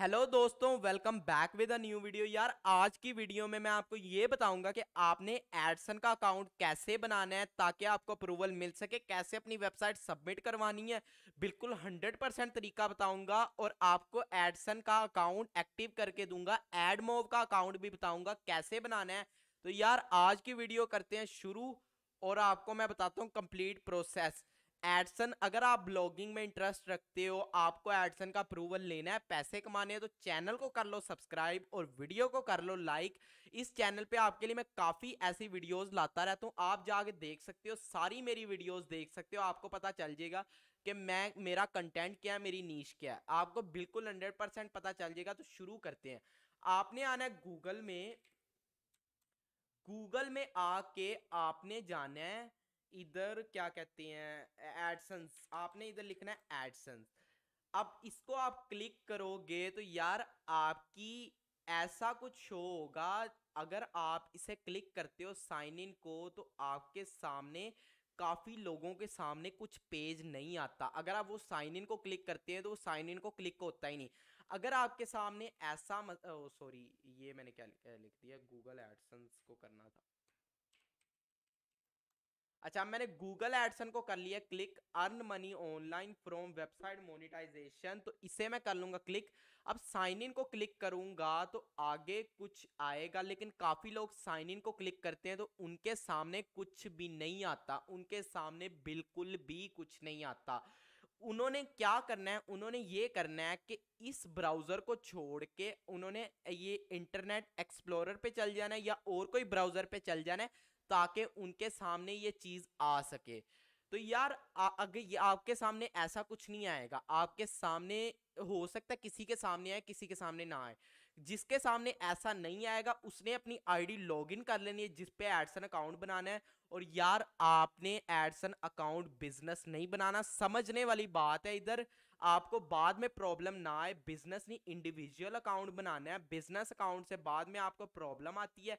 hello दोस्तों welcome back with a new video यार आज की वीडियो में मैं आपको ये बताऊंगा कि आपने एडसन का अकाउंट कैसे बनाना है ताकि आपको अप्रूवल मिल सके कैसे अपनी वेबसाइट सबमिट करवानी है बिल्कुल 100 परसेंट तरीका बताऊंगा और आपको एडसन का अकाउंट एक्टिव करके दूंगा एडमोव का अकाउंट भी बताऊंगा कैसे बनाना है तो यार आज की वीडियो करते हैं शुरू और आपको मैं बताता हूँ कंप्लीट प्रोसेस एडसन अगर आप ब्लॉगिंग में इंटरेस्ट रखते हो आपको एडसन का अप्रूवल लेना है पैसे कमाने हैं तो चैनल को कर लो सब्सक्राइब और वीडियो को कर लो लाइक इस चैनल पे आपके लिए मैं काफ़ी ऐसी वीडियोस लाता रहता हूँ आप जाके देख सकते हो सारी मेरी वीडियोस देख सकते हो आपको पता चल जाएगा कि मैं मेरा कंटेंट क्या है मेरी नीच क्या है आपको बिल्कुल हंड्रेड परसेंट पता चल जाएगा तो शुरू करते हैं आपने आना है गूगल में गूगल में आके आपने जाना है इधर क्या कहते हैं एडसन्स आपने इधर लिखना है एडसन्स अब इसको आप क्लिक करोगे तो यार आपकी ऐसा कुछ शो होगा अगर आप इसे क्लिक करते हो साइन इन को तो आपके सामने काफ़ी लोगों के सामने कुछ पेज नहीं आता अगर आप वो साइन इन को क्लिक करते हैं तो वो साइन इन को क्लिक तो होता ही नहीं अगर आपके सामने ऐसा मत सॉरी ये मैंने क्या लिख दिया गूगल एडसन्स को करना था अच्छा मैंने गूगल एडसन को कर लिया click earn money online from website monetization तो इसे मैं कर लूँगा क्लिक अब साइन इन को क्लिक करूँगा तो आगे कुछ आएगा लेकिन काफ़ी लोग साइन इन को क्लिक करते हैं तो उनके सामने कुछ भी नहीं आता उनके सामने बिल्कुल भी कुछ नहीं आता उन्होंने क्या करना है उन्होंने ये करना है कि इस ब्राउज़र को छोड़ के उन्होंने ये इंटरनेट एक्सप्लोरर पे चल जाना है या और कोई ब्राउज़र पे चल जाना है ताकि उनके सामने ये चीज़ आ सके तो यार अगर ये आपके सामने ऐसा कुछ नहीं आएगा आपके सामने हो सकता है किसी के सामने आए किसी के सामने ना आए जिसके सामने ऐसा नहीं आएगा उसने अपनी आईडी लॉगिन कर लेनी है जिस पे एडसन अकाउंट बनाना है और यार आपने एडसन अकाउंट बिजनेस नहीं बनाना समझने वाली बात है इधर आपको बाद में प्रॉब्लम ना आए बिजनेस नहीं इंडिविजुअल अकाउंट बनाना है बिजनेस अकाउंट से बाद में आपको प्रॉब्लम आती है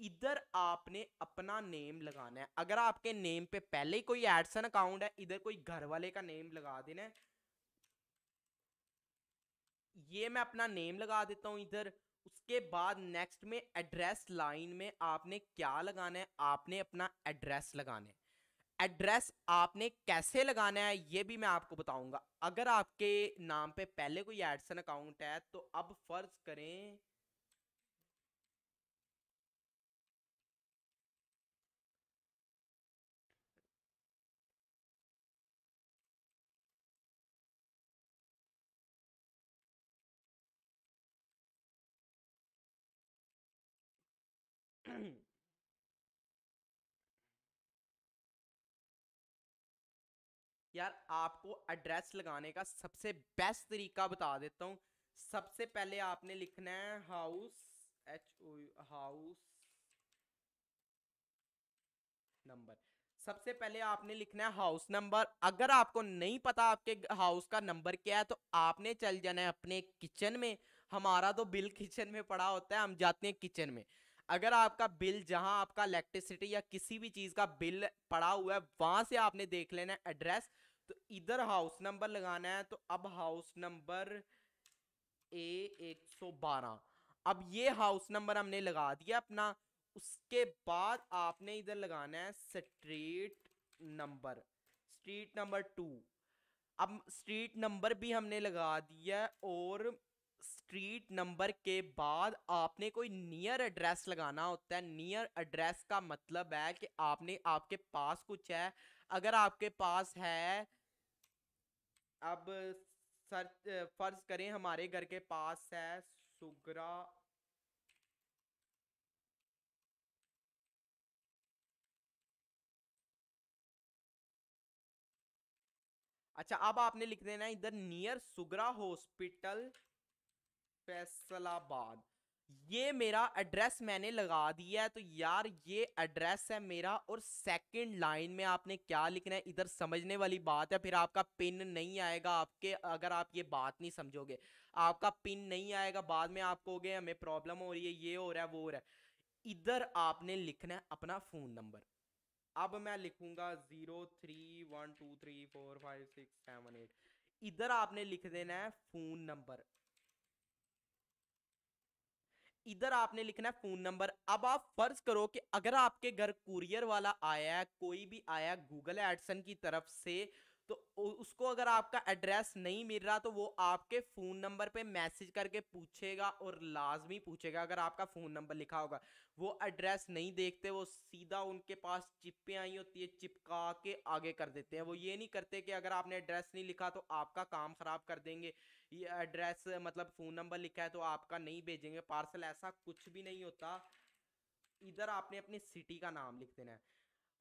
इधर आपने अपना नेम लगाना है अगर आपके नेम पे पहले ही कोई एडसन अकाउंट है इधर कोई घर वाले का नेम लगा देना है ये मैं अपना नेम लगा देता हूँ इधर उसके बाद नेक्स्ट में एड्रेस लाइन में आपने क्या लगाना है आपने अपना एड्रेस लगाना है एड्रेस आपने कैसे लगाना है ये भी मैं आपको बताऊंगा अगर आपके नाम पे पहले कोई एडसन अकाउंट है तो अब फर्ज करें यार आपको एड्रेस लगाने का सबसे बेस्ट तरीका बता देता हूँ सबसे पहले आपने लिखना है house H O house number सबसे पहले आपने लिखना है हाउस नंबर अगर आपको नहीं पता आपके हाउस का नंबर क्या है तो आपने चल जाना है अपने किचन में हमारा तो बिल किचन में पड़ा होता है हम जाते हैं किचन में अगर आपका बिल जहां आपका इलेक्ट्रिसिटी या किसी भी चीज़ का बिल पड़ा हुआ है वहां से आपने देख लेना एड्रेस तो इधर हाउस नंबर लगाना है तो अब हाउस नंबर ए एक सौ बारह अब ये हाउस नंबर हमने लगा दिया अपना उसके बाद आपने इधर लगाना है street number street number two अब स्ट्रीट नंबर भी हमने लगा दिया और स्ट्रीट नंबर के बाद आपने कोई नियर एड्रेस लगाना होता है नियर एड्रेस का मतलब है कि आपने आपके पास कुछ है अगर आपके पास है अब सर फर्ज करें हमारे घर के पास है सुगरा अच्छा अब आपने लिख देना इधर नियर सुगरा हॉस्पिटल फैसलाबाद ये मेरा एड्रेस मैंने लगा दिया है तो यार ये एड्रेस है मेरा और सेकंड लाइन में आपने क्या लिखना है इधर समझने वाली बात है फिर आपका पिन नहीं आएगा आपके अगर आप ये बात नहीं समझोगे आपका पिन नहीं आएगा बाद में आप कहोगे हमें प्रॉब्लम हो रही है ये हो रहा है वो हो रहा है इधर आपने लिखना है अपना फ़ोन नंबर अब मैं लिखूंगा zero three one two three four five six seven eight इधर आपने लिख देना है फ़ोन नंबर इधर आपने लिखना है फोन नंबर अब आप फर्ज करो कि अगर आपके घर कुरियर वाला आया कोई भी आया गूगल एडसन की तरफ से तो उसको अगर आपका एड्रेस नहीं मिल रहा तो वो आपके फ़ोन नंबर पे मैसेज करके पूछेगा और लाजमी पूछेगा अगर आपका फ़ोन नंबर लिखा होगा वो एड्रेस नहीं देखते वो सीधा उनके पास चिप्पें आई होती है चिपका के आगे कर देते हैं वो ये नहीं करते कि अगर आपने एड्रेस नहीं लिखा तो आपका काम ख़राब कर देंगे ये एड्रेस मतलब फ़ोन नंबर लिखा है तो आपका नहीं भेजेंगे पार्सल ऐसा कुछ भी नहीं होता इधर आपने अपनी सिटी का नाम लिख देना है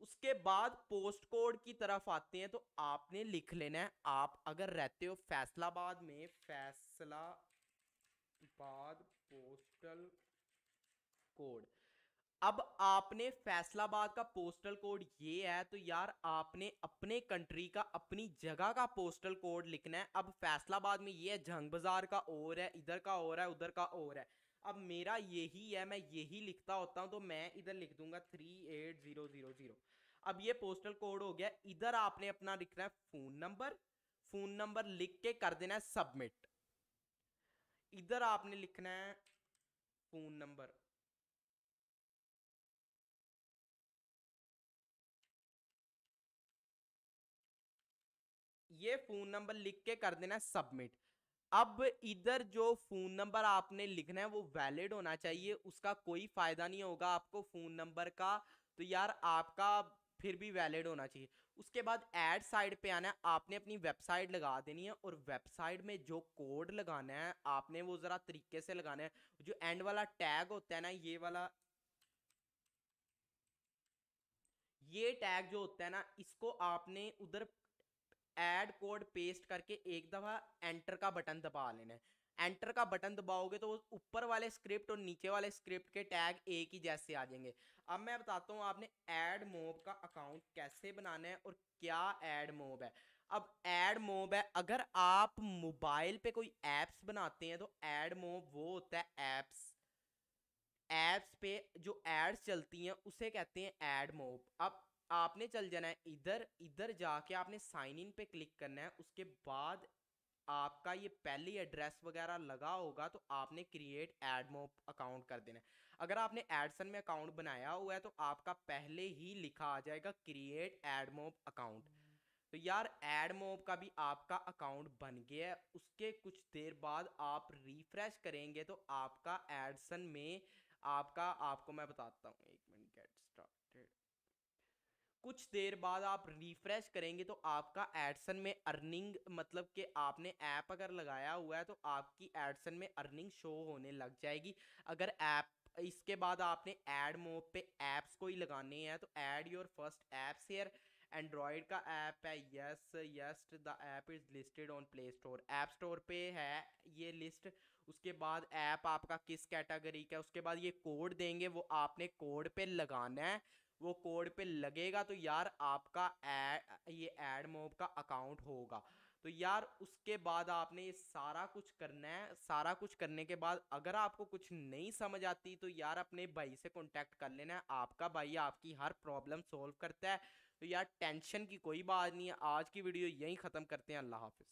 उसके बाद पोस्ट कोड की तरफ आते हैं तो आपने लिख लेना है आप अगर रहते हो फैसलाबाद में फैसलाबाद पोस्टल कोड अब आपने फैसलाबाद का पोस्टल कोड ये है तो यार आपने अपने कंट्री का अपनी जगह का पोस्टल कोड लिखना है अब फैसलाबाद में ये है जंग बाजार का और है इधर का और है उधर का और है अब मेरा यही है मैं यही लिखता होता हूँ तो मैं इधर लिख दूंगा three eight zero zero zero अब ये पोस्टल कोड हो गया इधर आपने अपना लिखना है फोन नंबर फोन नंबर लिख के कर देना है सबमिट इधर आपने लिखना है फोन नंबर ये फोन नंबर लिख के कर देना है सबमिट अब इधर जो फ़ोन नंबर आपने लिखना है वो वैलिड होना चाहिए उसका कोई फ़ायदा नहीं होगा आपको फ़ोन नंबर का तो यार आपका फिर भी वैलिड होना चाहिए उसके बाद एड साइड पे आना है आपने अपनी वेबसाइट लगा देनी है और वेबसाइट में जो कोड लगाना है आपने वो ज़रा तरीके से लगाना है जो एंड वाला टैग होता है ना ये वाला ये टैग जो होता है ना इसको आपने उधर एड कोड पेस्ट करके एक दफ़ा एंटर का बटन दबा लेना है एंटर का बटन दबाओगे तो वो ऊपर वाले स्क्रिप्ट और नीचे वाले स्क्रिप्ट के टैग एक ही जैसे आ जाएंगे अब मैं बताता हूँ आपने एड मोब का अकाउंट कैसे बनाना है और क्या एड मोब है अब एड मोब है अगर आप मोबाइल पे कोई ऐप्स बनाते हैं तो एड मोब वो होता है ऐप्स ऐप्स पे जो एड्स चलती हैं उसे कहते हैं एड मोब अब आपने चल जाना है इधर इधर जाके आपने साइन इन पे क्लिक करना है उसके बाद आपका ये पहले एड्रेस वगैरह लगा होगा तो आपने क्रिएट एड मोब अकाउंट कर देना है अगर आपने एडसन में अकाउंट बनाया हुआ है तो आपका पहले ही लिखा आ जाएगा क्रिएट एड मोब अकाउंट तो यार एड मोब का भी आपका अकाउंट बन गया है उसके कुछ देर बाद आप रिफ्रेश करेंगे तो आपका एडसन में आपका आपको मैं बताता हूँ एक मिनट गेट स्टार्टेड कुछ देर बाद आप रिफ्रेश करेंगे तो आपका एडसन में अर्निंग मतलब कि आपने ऐप अगर लगाया हुआ है तो आपकी एडसन में अर्निंग शो होने लग जाएगी अगर ऐप इसके बाद आपने एड मोड पे ऐप्स को ही लगाने हैं तो add your first apps here Android का ऐप है yes yes the app is listed on Play Store App Store पे है ये लिस्ट उसके बाद ऐप आपका किस कैटेगरी का उसके बाद ये कोड देंगे वो आपने कोड पे लगाना है वो कोड पे लगेगा तो यार आपका एड ये एड मोब का अकाउंट होगा तो यार उसके बाद आपने ये सारा कुछ करना है सारा कुछ करने के बाद अगर आपको कुछ नहीं समझ आती तो यार अपने भाई से कॉन्टेक्ट कर लेना है आपका भाई आपकी हर प्रॉब्लम सॉल्व करता है तो यार टेंशन की कोई बात नहीं है आज की वीडियो यहीं ख़त्म करते हैं अल्लाह हाफिज़